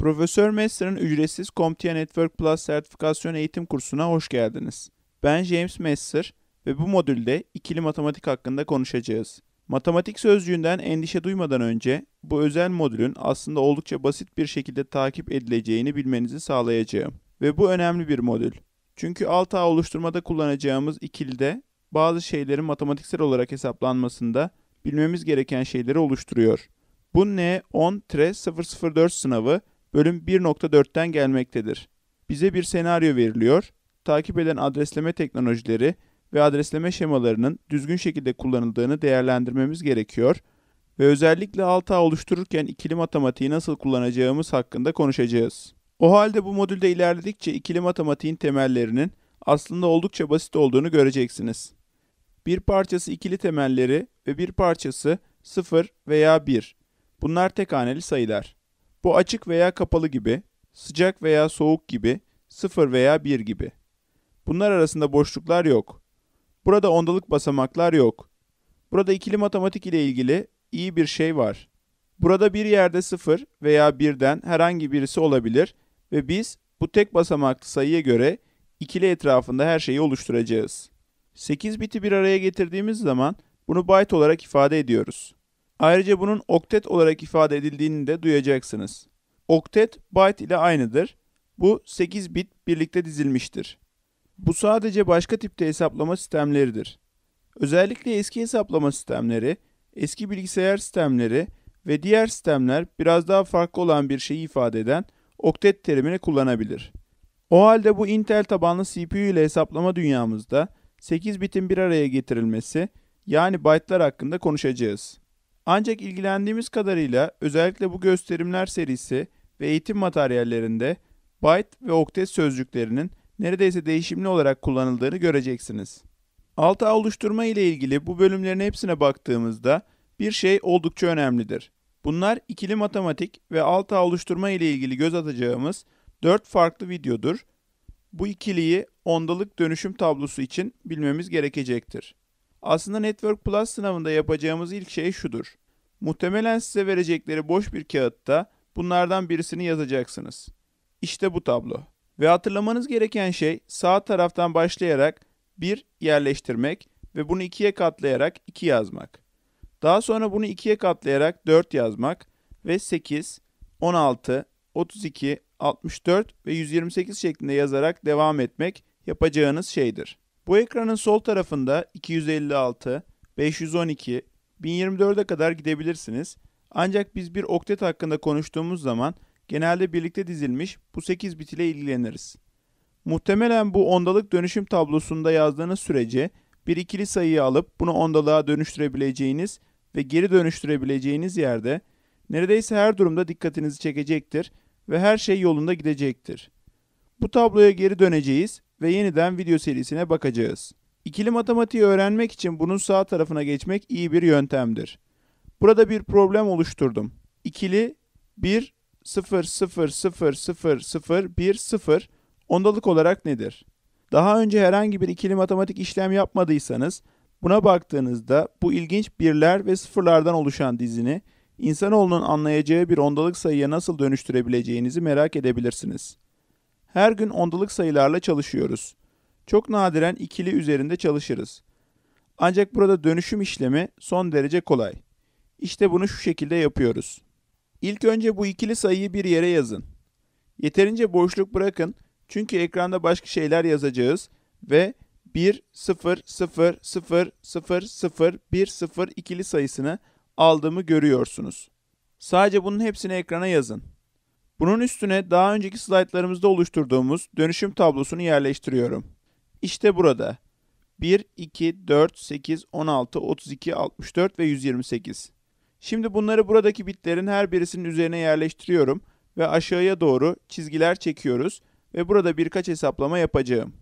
Profesör Mester'ın ücretsiz CompTIA Network Plus sertifikasyon eğitim kursuna hoş geldiniz. Ben James Messer ve bu modülde ikili matematik hakkında konuşacağız. Matematik sözcüğünden endişe duymadan önce bu özel modülün aslında oldukça basit bir şekilde takip edileceğini bilmenizi sağlayacağım. Ve bu önemli bir modül. Çünkü alt ağ oluşturmada kullanacağımız ikilide bazı şeylerin matematiksel olarak hesaplanmasında bilmemiz gereken şeyleri oluşturuyor. Bu N10-004 sınavı bölüm 1.4'ten gelmektedir. Bize bir senaryo veriliyor, takip eden adresleme teknolojileri ve adresleme şemalarının düzgün şekilde kullanıldığını değerlendirmemiz gerekiyor ve özellikle alt oluştururken ikili matematiği nasıl kullanacağımız hakkında konuşacağız. O halde bu modülde ilerledikçe ikili matematiğin temellerinin aslında oldukça basit olduğunu göreceksiniz. Bir parçası ikili temelleri ve bir parçası 0 veya 1. Bunlar tek haneli sayılar. Bu açık veya kapalı gibi, sıcak veya soğuk gibi, sıfır veya bir gibi. Bunlar arasında boşluklar yok. Burada ondalık basamaklar yok. Burada ikili matematik ile ilgili iyi bir şey var. Burada bir yerde sıfır veya birden herhangi birisi olabilir ve biz bu tek basamaklı sayıya göre ikili etrafında her şeyi oluşturacağız. 8 biti bir araya getirdiğimiz zaman bunu byte olarak ifade ediyoruz. Ayrıca bunun oktet olarak ifade edildiğini de duyacaksınız. Oktet byte ile aynıdır. Bu 8 bit birlikte dizilmiştir. Bu sadece başka tipte hesaplama sistemleridir. Özellikle eski hesaplama sistemleri, eski bilgisayar sistemleri ve diğer sistemler biraz daha farklı olan bir şeyi ifade eden oktet terimini kullanabilir. O halde bu Intel tabanlı CPU ile hesaplama dünyamızda 8 bitin bir araya getirilmesi yani byte'lar hakkında konuşacağız. Ancak ilgilendiğimiz kadarıyla özellikle bu gösterimler serisi ve eğitim materyallerinde byte ve oktet sözcüklerinin neredeyse değişimli olarak kullanıldığını göreceksiniz. Alt ağ oluşturma ile ilgili bu bölümlerin hepsine baktığımızda bir şey oldukça önemlidir. Bunlar ikili matematik ve alt ağ oluşturma ile ilgili göz atacağımız 4 farklı videodur. Bu ikiliyi ondalık dönüşüm tablosu için bilmemiz gerekecektir. Aslında Network Plus sınavında yapacağımız ilk şey şudur. Muhtemelen size verecekleri boş bir kağıtta bunlardan birisini yazacaksınız. İşte bu tablo. Ve hatırlamanız gereken şey sağ taraftan başlayarak 1 yerleştirmek ve bunu 2'ye katlayarak 2 yazmak. Daha sonra bunu 2'ye katlayarak 4 yazmak ve 8, 16, 32, 64 ve 128 şeklinde yazarak devam etmek yapacağınız şeydir. Bu ekranın sol tarafında 256, 512, 1024'e kadar gidebilirsiniz. Ancak biz bir oktet hakkında konuştuğumuz zaman genelde birlikte dizilmiş bu 8 bit ile ilgileniriz. Muhtemelen bu ondalık dönüşüm tablosunda yazdığınız sürece bir ikili sayıyı alıp bunu ondalığa dönüştürebileceğiniz ve geri dönüştürebileceğiniz yerde neredeyse her durumda dikkatinizi çekecektir ve her şey yolunda gidecektir. Bu tabloya geri döneceğiz ve yeniden video serisine bakacağız. İkili matematiği öğrenmek için bunun sağ tarafına geçmek iyi bir yöntemdir. Burada bir problem oluşturdum. İkili 1 0 0 0 0 0 1 0 ondalık olarak nedir? Daha önce herhangi bir ikili matematik işlem yapmadıysanız buna baktığınızda bu ilginç birler ve sıfırlardan oluşan dizini insanoğlunun anlayacağı bir ondalık sayıya nasıl dönüştürebileceğinizi merak edebilirsiniz. Her gün ondalık sayılarla çalışıyoruz çok nadiren ikili üzerinde çalışırız. Ancak burada dönüşüm işlemi son derece kolay. İşte bunu şu şekilde yapıyoruz. İlk önce bu ikili sayıyı bir yere yazın. Yeterince boşluk bırakın çünkü ekranda başka şeyler yazacağız ve 1 0 0 0 0 0 1 0 ikili sayısını aldığımı görüyorsunuz. Sadece bunun hepsini ekrana yazın. Bunun üstüne daha önceki slaytlarımızda oluşturduğumuz dönüşüm tablosunu yerleştiriyorum. İşte burada. 1, 2, 4, 8, 16, 32, 64 ve 128. Şimdi bunları buradaki bitlerin her birisinin üzerine yerleştiriyorum ve aşağıya doğru çizgiler çekiyoruz ve burada birkaç hesaplama yapacağım.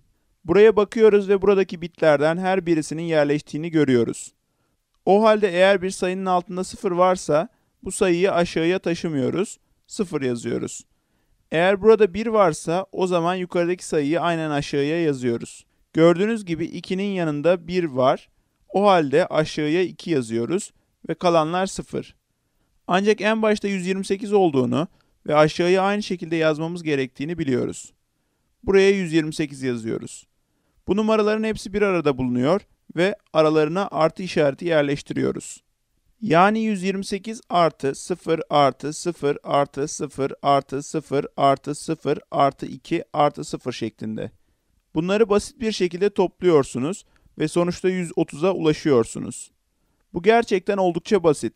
Buraya bakıyoruz ve buradaki bitlerden her birisinin yerleştiğini görüyoruz. O halde eğer bir sayının altında 0 varsa bu sayıyı aşağıya taşımıyoruz, 0 yazıyoruz. Eğer burada 1 varsa o zaman yukarıdaki sayıyı aynen aşağıya yazıyoruz. Gördüğünüz gibi 2'nin yanında 1 var. O halde aşağıya 2 yazıyoruz ve kalanlar 0. Ancak en başta 128 olduğunu ve aşağıya aynı şekilde yazmamız gerektiğini biliyoruz. Buraya 128 yazıyoruz. Bu numaraların hepsi bir arada bulunuyor ve aralarına artı işareti yerleştiriyoruz. Yani 128 artı 0 artı 0 artı 0 artı 0 artı 0 artı 2 artı 0 şeklinde. Bunları basit bir şekilde topluyorsunuz ve sonuçta 130'a ulaşıyorsunuz. Bu gerçekten oldukça basit.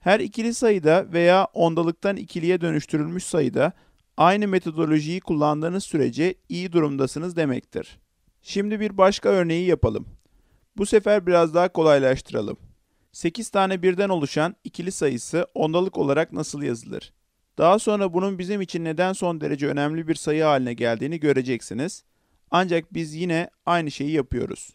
Her ikili sayıda veya ondalıktan ikiliye dönüştürülmüş sayıda aynı metodolojiyi kullandığınız sürece iyi durumdasınız demektir. Şimdi bir başka örneği yapalım. Bu sefer biraz daha kolaylaştıralım. 8 tane birden oluşan ikili sayısı ondalık olarak nasıl yazılır? Daha sonra bunun bizim için neden son derece önemli bir sayı haline geldiğini göreceksiniz. Ancak biz yine aynı şeyi yapıyoruz.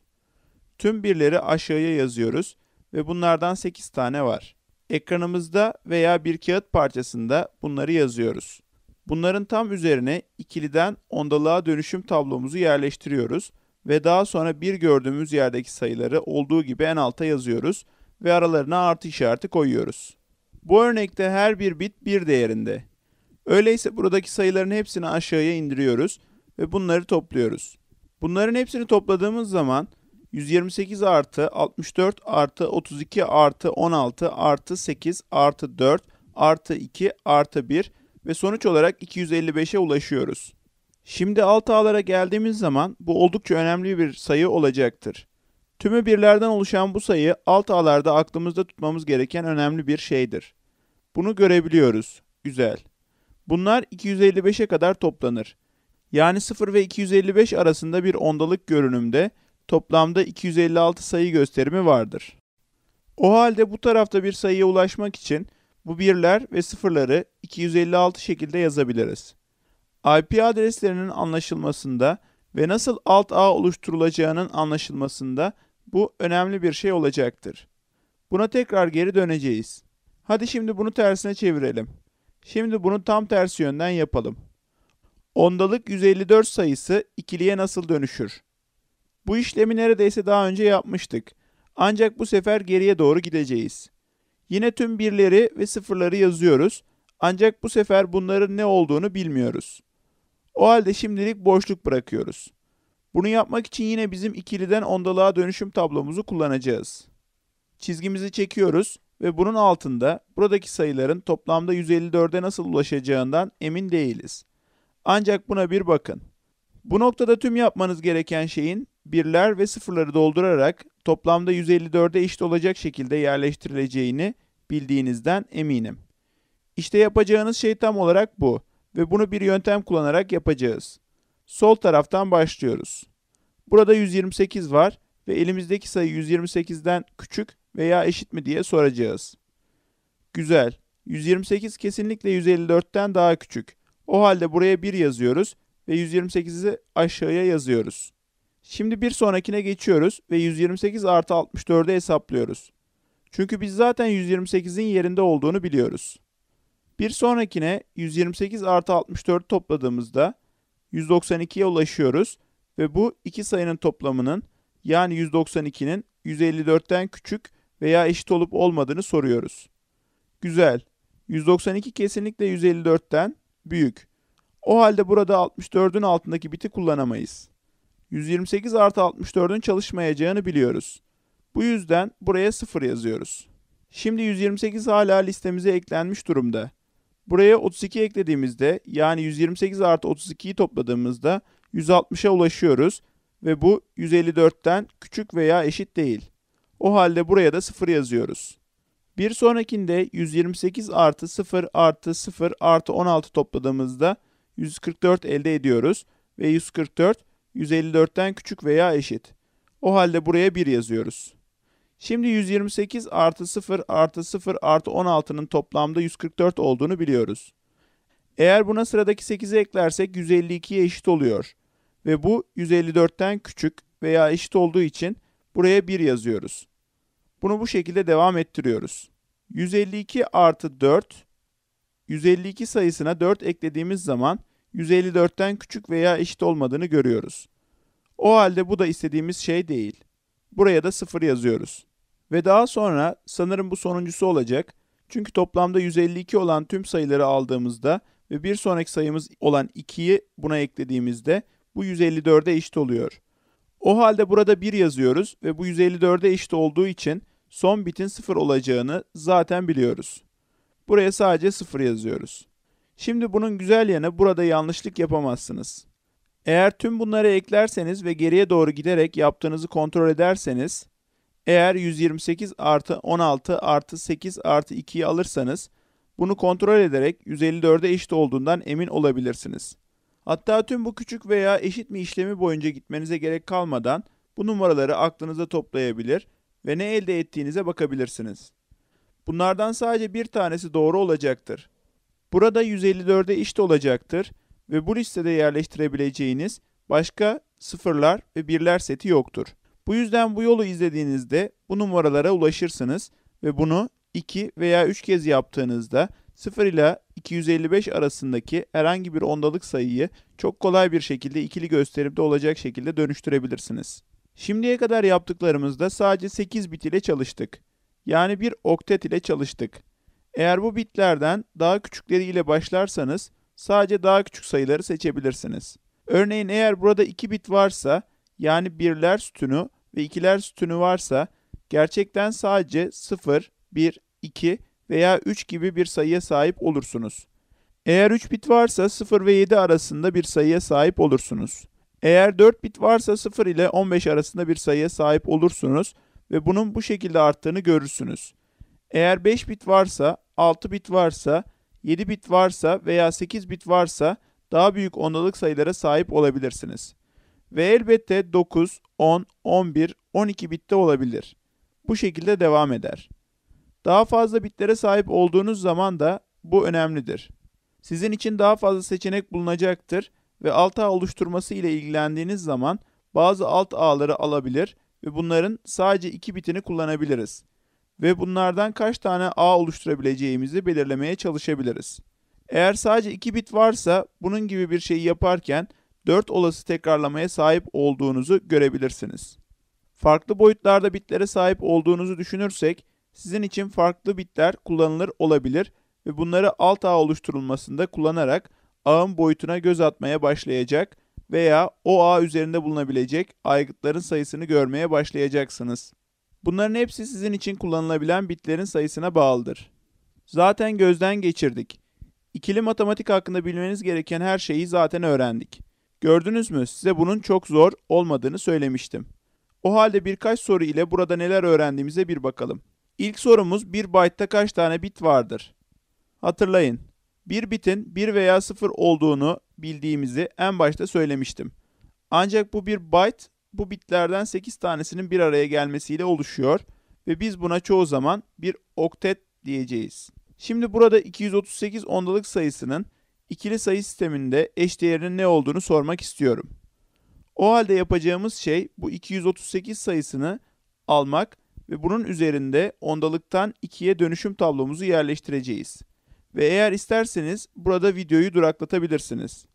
Tüm birleri aşağıya yazıyoruz ve bunlardan 8 tane var. Ekranımızda veya bir kağıt parçasında bunları yazıyoruz. Bunların tam üzerine ikiliden ondalığa dönüşüm tablomuzu yerleştiriyoruz ve daha sonra bir gördüğümüz yerdeki sayıları olduğu gibi en alta yazıyoruz ve aralarına artı işareti koyuyoruz. Bu örnekte her bir bit bir değerinde. Öyleyse buradaki sayıların hepsini aşağıya indiriyoruz ve bunları topluyoruz. Bunların hepsini topladığımız zaman 128 artı 64 artı 32 artı 16 artı 8 artı 4 artı 2 artı 1 ve sonuç olarak 255'e ulaşıyoruz. Şimdi alt ağlara geldiğimiz zaman bu oldukça önemli bir sayı olacaktır. Tümü birlerden oluşan bu sayı alt ağlarda aklımızda tutmamız gereken önemli bir şeydir. Bunu görebiliyoruz. Güzel. Bunlar 255'e kadar toplanır. Yani 0 ve 255 arasında bir ondalık görünümde toplamda 256 sayı gösterimi vardır. O halde bu tarafta bir sayıya ulaşmak için bu birler ve sıfırları 256 şekilde yazabiliriz. IP adreslerinin anlaşılmasında ve nasıl alt ağ oluşturulacağının anlaşılmasında bu önemli bir şey olacaktır. Buna tekrar geri döneceğiz. Hadi şimdi bunu tersine çevirelim. Şimdi bunu tam tersi yönden yapalım. Ondalık 154 sayısı ikiliye nasıl dönüşür? Bu işlemi neredeyse daha önce yapmıştık. Ancak bu sefer geriye doğru gideceğiz. Yine tüm birleri ve sıfırları yazıyoruz. Ancak bu sefer bunların ne olduğunu bilmiyoruz. O halde şimdilik boşluk bırakıyoruz. Bunu yapmak için yine bizim ikiliden ondalığa dönüşüm tablomuzu kullanacağız. Çizgimizi çekiyoruz ve bunun altında buradaki sayıların toplamda 154'e nasıl ulaşacağından emin değiliz. Ancak buna bir bakın. Bu noktada tüm yapmanız gereken şeyin birler ve sıfırları doldurarak toplamda 154'e eşit olacak şekilde yerleştirileceğini bildiğinizden eminim. İşte yapacağınız şey tam olarak bu ve bunu bir yöntem kullanarak yapacağız. Sol taraftan başlıyoruz. Burada 128 var ve elimizdeki sayı 128'den küçük veya eşit mi diye soracağız. Güzel. 128 kesinlikle 154'ten daha küçük. O halde buraya 1 yazıyoruz ve 128'i aşağıya yazıyoruz. Şimdi bir sonrakine geçiyoruz ve 128 artı 64'ü hesaplıyoruz. Çünkü biz zaten 128'in yerinde olduğunu biliyoruz. Bir sonrakine 128 artı 64 topladığımızda 192'ye ulaşıyoruz ve bu iki sayının toplamının yani 192'nin 154'ten küçük veya eşit olup olmadığını soruyoruz. Güzel. 192 kesinlikle 154'ten büyük. O halde burada 64'ün altındaki biti kullanamayız. 128 artı 64'ün çalışmayacağını biliyoruz. Bu yüzden buraya 0 yazıyoruz. Şimdi 128 hala listemize eklenmiş durumda. Buraya 32 eklediğimizde yani 128 artı 32'yi topladığımızda 160'a ulaşıyoruz ve bu 154'ten küçük veya eşit değil. O halde buraya da 0 yazıyoruz. Bir sonrakinde 128 artı 0 artı 0 artı 16 topladığımızda 144 elde ediyoruz. Ve 144 154'ten küçük veya eşit. O halde buraya 1 yazıyoruz. Şimdi 128 artı 0 artı 0 artı 16'nın toplamda 144 olduğunu biliyoruz. Eğer buna sıradaki 8'i eklersek 152'ye eşit oluyor. Ve bu 154'ten küçük veya eşit olduğu için buraya 1 yazıyoruz. Bunu bu şekilde devam ettiriyoruz. 152 artı 4, 152 sayısına 4 eklediğimiz zaman 154'ten küçük veya eşit olmadığını görüyoruz. O halde bu da istediğimiz şey değil. Buraya da 0 yazıyoruz. Ve daha sonra sanırım bu sonuncusu olacak. Çünkü toplamda 152 olan tüm sayıları aldığımızda ve bir sonraki sayımız olan 2'yi buna eklediğimizde bu 154'e eşit oluyor. O halde burada 1 yazıyoruz ve bu 154'e eşit olduğu için son bitin 0 olacağını zaten biliyoruz. Buraya sadece 0 yazıyoruz. Şimdi bunun güzel yanı burada yanlışlık yapamazsınız. Eğer tüm bunları eklerseniz ve geriye doğru giderek yaptığınızı kontrol ederseniz, eğer 128 artı 16 artı 8 artı 2'yi alırsanız, bunu kontrol ederek 154'e eşit olduğundan emin olabilirsiniz. Hatta tüm bu küçük veya eşit mi işlemi boyunca gitmenize gerek kalmadan bu numaraları aklınıza toplayabilir ve ne elde ettiğinize bakabilirsiniz. Bunlardan sadece bir tanesi doğru olacaktır. Burada 154'e işte olacaktır ve bu listede yerleştirebileceğiniz başka sıfırlar ve birler seti yoktur. Bu yüzden bu yolu izlediğinizde bu numaralara ulaşırsınız ve bunu 2 veya 3 kez yaptığınızda 0 ile 255 arasındaki herhangi bir ondalık sayıyı çok kolay bir şekilde ikili gösterimde olacak şekilde dönüştürebilirsiniz. Şimdiye kadar yaptıklarımızda sadece 8 bit ile çalıştık. Yani bir oktet ile çalıştık. Eğer bu bitlerden daha küçükleri ile başlarsanız sadece daha küçük sayıları seçebilirsiniz. Örneğin eğer burada 2 bit varsa yani birler sütunu ve ikiler sütunu varsa gerçekten sadece 0, 1, 2 veya 3 gibi bir sayıya sahip olursunuz. Eğer 3 bit varsa 0 ve 7 arasında bir sayıya sahip olursunuz. Eğer 4 bit varsa 0 ile 15 arasında bir sayıya sahip olursunuz ve bunun bu şekilde arttığını görürsünüz. Eğer 5 bit varsa, 6 bit varsa, 7 bit varsa veya 8 bit varsa daha büyük ondalık sayılara sahip olabilirsiniz. Ve elbette 9, 10, 11, 12 bitte olabilir. Bu şekilde devam eder. Daha fazla bitlere sahip olduğunuz zaman da bu önemlidir. Sizin için daha fazla seçenek bulunacaktır ve alt ağ oluşturması ile ilgilendiğiniz zaman bazı alt ağları alabilir ve bunların sadece iki bitini kullanabiliriz ve bunlardan kaç tane ağ oluşturabileceğimizi belirlemeye çalışabiliriz. Eğer sadece 2 bit varsa bunun gibi bir şeyi yaparken 4 olası tekrarlamaya sahip olduğunuzu görebilirsiniz. Farklı boyutlarda bitlere sahip olduğunuzu düşünürsek sizin için farklı bitler kullanılır olabilir ve bunları alt ağ oluşturulmasında kullanarak ağın boyutuna göz atmaya başlayacak veya o ağ üzerinde bulunabilecek aygıtların sayısını görmeye başlayacaksınız. Bunların hepsi sizin için kullanılabilen bitlerin sayısına bağlıdır. Zaten gözden geçirdik. İkili matematik hakkında bilmeniz gereken her şeyi zaten öğrendik. Gördünüz mü? Size bunun çok zor olmadığını söylemiştim. O halde birkaç soru ile burada neler öğrendiğimize bir bakalım. İlk sorumuz 1 byte'ta kaç tane bit vardır? Hatırlayın. Bir bitin 1 veya 0 olduğunu bildiğimizi en başta söylemiştim. Ancak bu bir byte bu bitlerden 8 tanesinin bir araya gelmesiyle oluşuyor ve biz buna çoğu zaman bir oktet diyeceğiz. Şimdi burada 238 ondalık sayısının ikili sayı sisteminde eş değerinin ne olduğunu sormak istiyorum. O halde yapacağımız şey bu 238 sayısını almak ve bunun üzerinde ondalıktan 2'ye dönüşüm tablomuzu yerleştireceğiz ve eğer isterseniz burada videoyu duraklatabilirsiniz.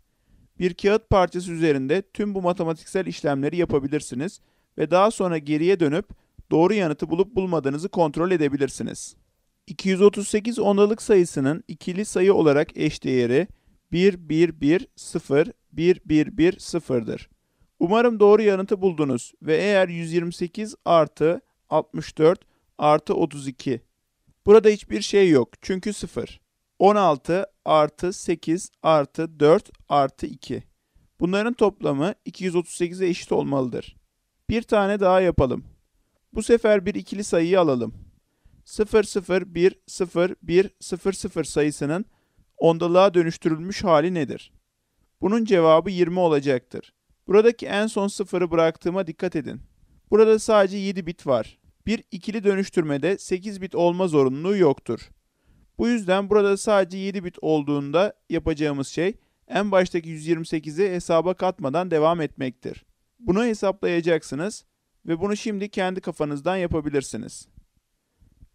Bir kağıt parçası üzerinde tüm bu matematiksel işlemleri yapabilirsiniz ve daha sonra geriye dönüp doğru yanıtı bulup bulmadığınızı kontrol edebilirsiniz. 238 ondalık sayısının ikili sayı olarak eşdeğeri 1 1 1 0 1 1 1 0'dır. Umarım doğru yanıtı buldunuz ve eğer 128 artı 64 artı 32. Burada hiçbir şey yok çünkü 0. 16 artı 8 artı 4 artı 2. Bunların toplamı 238'e eşit olmalıdır. Bir tane daha yapalım. Bu sefer bir ikili sayıyı alalım. 0 0 1 0 1 0 0 sayısının ondalığa dönüştürülmüş hali nedir? Bunun cevabı 20 olacaktır. Buradaki en son sıfırı bıraktığıma dikkat edin. Burada sadece 7 bit var. Bir ikili dönüştürmede 8 bit olma zorunluluğu yoktur. Bu yüzden burada sadece 7 bit olduğunda yapacağımız şey en baştaki 128'i hesaba katmadan devam etmektir. Bunu hesaplayacaksınız ve bunu şimdi kendi kafanızdan yapabilirsiniz.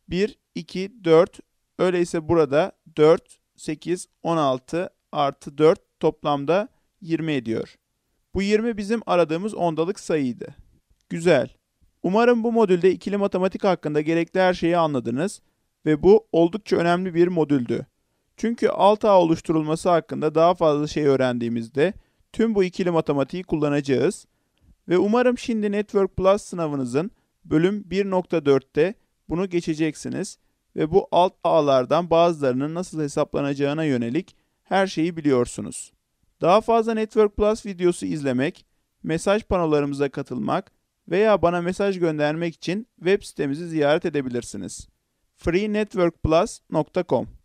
1, 2, 4, öyleyse burada 4, 8, 16 artı 4 toplamda 20 ediyor. Bu 20 bizim aradığımız ondalık sayıydı. Güzel. Umarım bu modülde ikili matematik hakkında gerekli her şeyi anladınız ve bu oldukça önemli bir modüldü. Çünkü alt ağ oluşturulması hakkında daha fazla şey öğrendiğimizde tüm bu ikili matematiği kullanacağız ve umarım şimdi Network Plus sınavınızın bölüm 1.4'te bunu geçeceksiniz ve bu alt ağlardan bazılarının nasıl hesaplanacağına yönelik her şeyi biliyorsunuz. Daha fazla Network Plus videosu izlemek, mesaj panolarımıza katılmak veya bana mesaj göndermek için web sitemizi ziyaret edebilirsiniz freenetworkplus.com